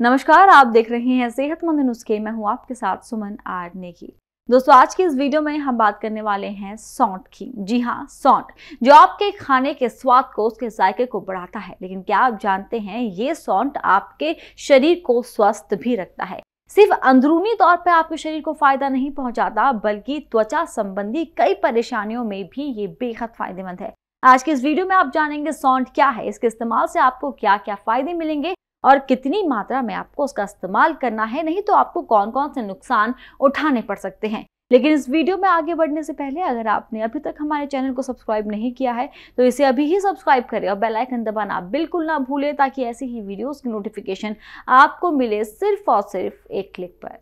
नमस्कार आप देख रहे हैं सेहतमंद नुस्खे मैं हूं आपके साथ सुमन आर नेगी दोस्तों आज की इस वीडियो में हम बात करने वाले हैं सौंठ की जी हाँ सौंठ जो आपके खाने के स्वाद को उसके जायके को बढ़ाता है लेकिन क्या आप जानते हैं ये सौंठ आपके शरीर को स्वस्थ भी रखता है सिर्फ अंदरूनी तौर पर आपके शरीर को फायदा नहीं पहुंचाता बल्कि त्वचा संबंधी कई परेशानियों में भी ये बेहद फायदेमंद है आज के इस वीडियो में आप जानेंगे सौंठ क्या है इसके इस्तेमाल से आपको क्या क्या फायदे मिलेंगे और कितनी मात्रा में आपको उसका इस्तेमाल करना है नहीं तो आपको कौन कौन से नुकसान उठाने पड़ सकते हैं लेकिन इस वीडियो में आगे बढ़ने से पहले अगर आपने अभी तक हमारे चैनल को सब्सक्राइब नहीं किया है तो इसे अभी ही सब्सक्राइब करें और बेल आइकन दबाना बिल्कुल ना भूलें ताकि ऐसी ही वीडियोस की नोटिफिकेशन आपको मिले सिर्फ और सिर्फ एक क्लिक पर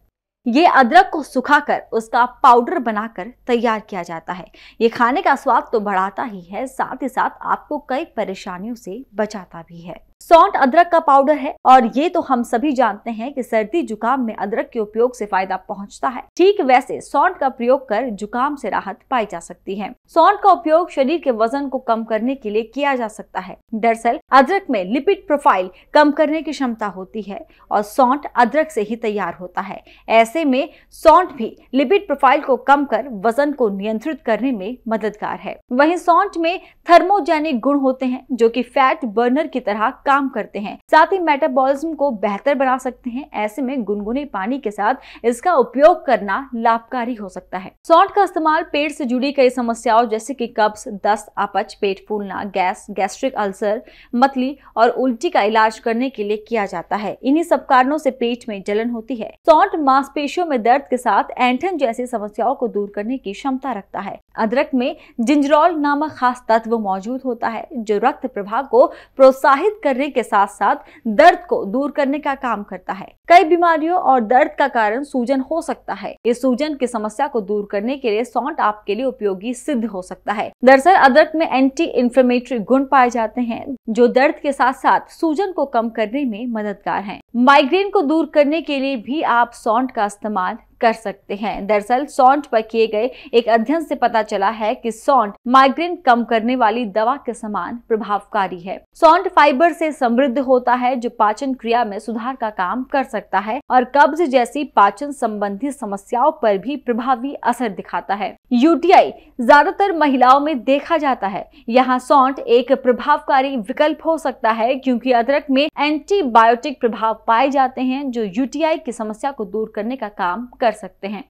ये अदरक को सुखाकर उसका पाउडर बनाकर तैयार किया जाता है ये खाने का स्वाद तो बढ़ाता ही है साथ ही साथ आपको कई परेशानियों से बचाता भी है सौंठ अदरक का पाउडर है और ये तो हम सभी जानते हैं कि सर्दी जुकाम में अदरक के उपयोग से फायदा पहुंचता है ठीक वैसे सौंठ का प्रयोग कर जुकाम से राहत पाई जा सकती है सौंठ का उपयोग शरीर के वजन को कम करने के लिए किया जा सकता है दरअसल अदरक में लिपिड प्रोफाइल कम करने की क्षमता होती है और सौंठ अदरक से ही तैयार होता है ऐसे में सौंठ भी लिपिड प्रोफाइल को कम कर वजन को नियंत्रित करने में मददगार है वही सौंठ में थर्मोजेनिक गुण होते हैं जो की फैट बर्नर की तरह काम करते हैं साथ ही मेटाबॉलिज्म को बेहतर बना सकते हैं ऐसे में गुनगुने पानी के साथ इसका उपयोग करना लाभकारी हो सकता है सौंठ का इस्तेमाल पेट से जुड़ी कई समस्याओं जैसे कि कब्ज दस्त अपच पेट फूलना गैस गैस्ट्रिक अल्सर मतली और उल्टी का इलाज करने के लिए किया जाता है इन्हीं सब कारणों से पेट में जलन होती है सौंठ मांसपेशियों में दर्द के साथ एंठन जैसी समस्याओं को दूर करने की क्षमता रखता है अदरक में जिंजरॉल नामक खास तत्व मौजूद होता है जो रक्त प्रभाव को प्रोत्साहित करने करने के साथ साथ दर्द को दूर करने का काम करता है कई बीमारियों और दर्द का कारण सूजन हो सकता है इस सूजन की समस्या को दूर करने के लिए सौंट आपके लिए उपयोगी सिद्ध हो सकता है दरअसल अदरक में एंटी इन्फ्लेमेटरी गुण पाए जाते हैं जो दर्द के साथ साथ सूजन को कम करने में मददगार है माइग्रेन को दूर करने के लिए भी आप सौंट का इस्तेमाल कर सकते हैं दरअसल सौंट पर किए गए एक अध्ययन से पता चला है कि सौंट माइग्रेन कम करने वाली दवा के समान प्रभावकारी है सौंट फाइबर से समृद्ध होता है जो पाचन क्रिया में सुधार का काम कर सकता है और कब्ज जैसी पाचन संबंधी समस्याओं पर भी प्रभावी असर दिखाता है यूटीआई ज्यादातर महिलाओं में देखा जाता है यहाँ सौंट एक प्रभावकारी विकल्प हो सकता है क्योंकि अदरक में एंटीबायोटिक प्रभाव पाए जाते हैं जो यूटीआई की समस्या को दूर करने का काम कर कर सकते हैं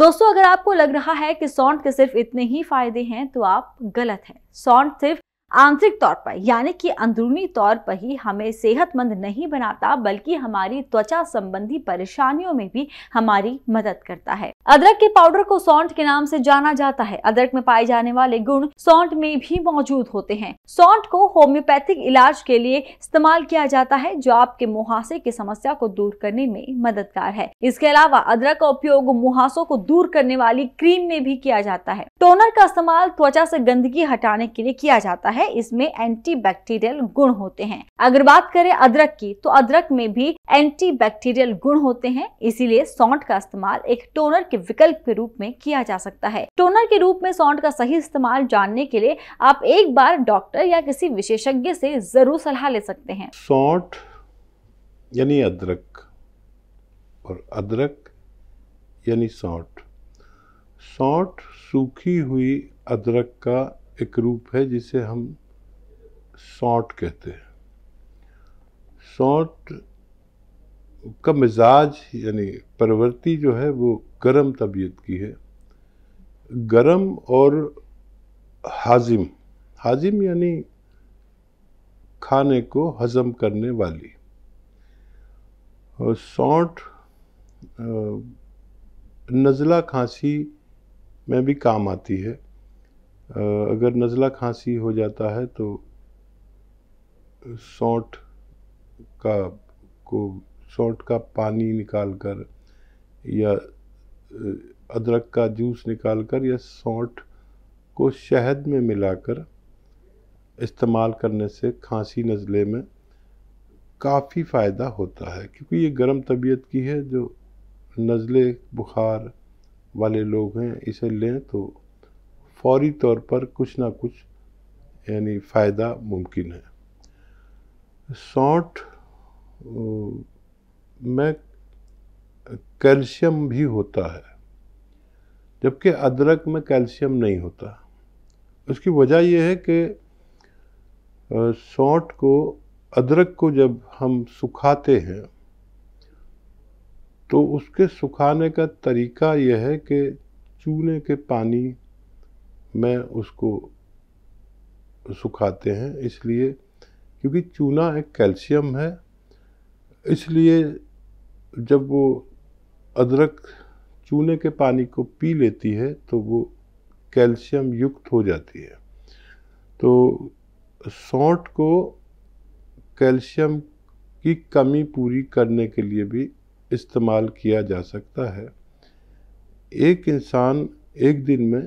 दोस्तों अगर आपको लग रहा है कि सौंठ के सिर्फ इतने ही फायदे हैं तो आप गलत हैं सौंठ सिर्फ आंतरिक तौर पर यानी कि अंदरूनी तौर पर ही हमें सेहतमंद नहीं बनाता बल्कि हमारी त्वचा संबंधी परेशानियों में भी हमारी मदद करता है अदरक के पाउडर को सौंठ के नाम से जाना जाता है अदरक में पाए जाने वाले गुण सौंठ में भी मौजूद होते हैं सौंठ को होम्योपैथिक इलाज के लिए इस्तेमाल किया जाता है जो आपके मुहासे की समस्या को दूर करने में मददगार है इसके अलावा अदरक का उपयोग मुहासों को दूर करने वाली क्रीम में भी किया जाता है टोनर का इस्तेमाल त्वचा से गंदगी हटाने के लिए किया जाता है इसमें एंटीबैक्टीरियल गुण होते हैं अगर बात करें अदरक की तो अदरक में भी एंटीबैक्टीरियल गुण होते हैं इसीलिए सौंठ का इस्तेमाल एक टोनर के विकल्प के रूप में किया जा सकता है टोनर के रूप में सौंठ का सही इस्तेमाल जानने के लिए आप एक बार डॉक्टर या किसी विशेषज्ञ से जरूर सलाह ले सकते हैं सौंठ यानी अदरक और अदरक यानी सौंठ सौठ सूखी हुई अदरक का एक रूप है जिसे हम सौठ कहते हैं सौठ का मिजाज यानी प्रवृत्ति जो है वो गर्म तबीयत की है गर्म और हाजिम हाजिम यानी खाने को हजम करने वाली सौठ नज़ला खांसी में भी काम आती है अगर नज़ला खांसी हो जाता है तो सौठ का को सौठ का पानी निकाल कर या अदरक का जूस निकाल कर या सौठ को शहद में मिलाकर इस्तेमाल करने से खांसी नज़ले में काफ़ी फ़ायदा होता है क्योंकि ये गर्म तबीयत की है जो नज़ले बुखार वाले लोग हैं इसे लें तो फौरी तौर पर कुछ ना कुछ यानी फ़ायदा मुमकिन है सौठ में कैल्शियम भी होता है जबकि अदरक में कैल्शियम नहीं होता उसकी वजह यह है कि सौठ को अदरक को जब हम सुखाते हैं तो उसके सुखाने का तरीका यह है कि चूने के पानी में उसको सुखाते हैं इसलिए क्योंकि चूना एक कैल्शियम है इसलिए जब वो अदरक चूने के पानी को पी लेती है तो वो कैल्शियम युक्त हो जाती है तो सौंठ को कैल्शियम की कमी पूरी करने के लिए भी इस्तेमाल किया जा सकता है एक इंसान एक दिन में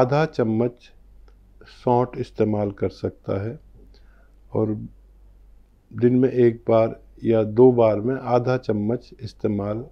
आधा चम्मच सौंठ इस्तेमाल कर सकता है और दिन में एक बार या दो बार में आधा चम्मच इस्तेमाल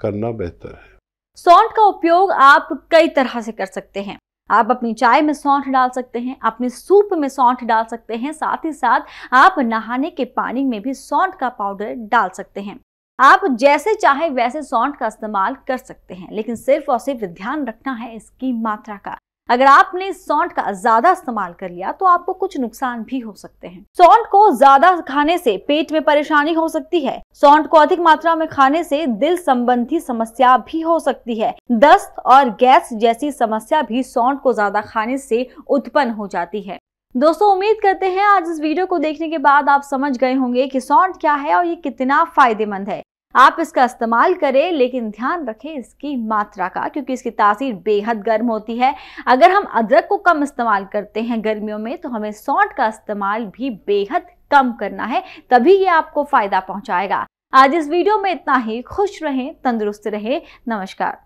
करना बेहतर है सौंठ का उपयोग आप कई तरह से कर सकते हैं आप अपनी चाय में सौंठ डाल सकते हैं अपने सूप में सौंठ डाल सकते हैं साथ ही साथ आप नहाने के पानी में भी सौंठ का पाउडर डाल सकते हैं आप जैसे चाहे वैसे सौंठ का इस्तेमाल कर सकते हैं लेकिन सिर्फ और सिर्फ ध्यान रखना है इसकी मात्रा का अगर आपने सौंठ का ज्यादा इस्तेमाल कर लिया तो आपको कुछ नुकसान भी हो सकते हैं सौंठ को ज्यादा खाने से पेट में परेशानी हो सकती है सौंठ को अधिक मात्रा में खाने से दिल संबंधी समस्या भी हो सकती है दस्त और गैस जैसी समस्या भी सौंठ को ज्यादा खाने से उत्पन्न हो जाती है दोस्तों उम्मीद करते हैं आज इस वीडियो को देखने के बाद आप समझ गए होंगे कि सौंठ क्या है और ये कितना फायदेमंद है आप इसका इस्तेमाल करें लेकिन ध्यान रखें इसकी मात्रा का क्योंकि इसकी तासीर बेहद गर्म होती है अगर हम अदरक को कम इस्तेमाल करते हैं गर्मियों में तो हमें सौंठ का इस्तेमाल भी बेहद कम करना है तभी ये आपको फ़ायदा पहुंचाएगा आज इस वीडियो में इतना ही खुश रहें तंदुरुस्त रहें नमस्कार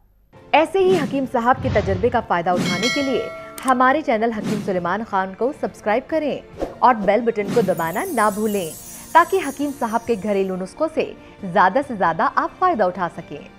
ऐसे ही हकीम साहब के तजर्बे का फ़ायदा उठाने के लिए हमारे चैनल हकीम सुलेमान खान को सब्सक्राइब करें और बेल बटन को दबाना ना भूलें ताकि हकीम साहब के घरेलू नुस्खों से ज्यादा से ज्यादा आप फायदा उठा सकें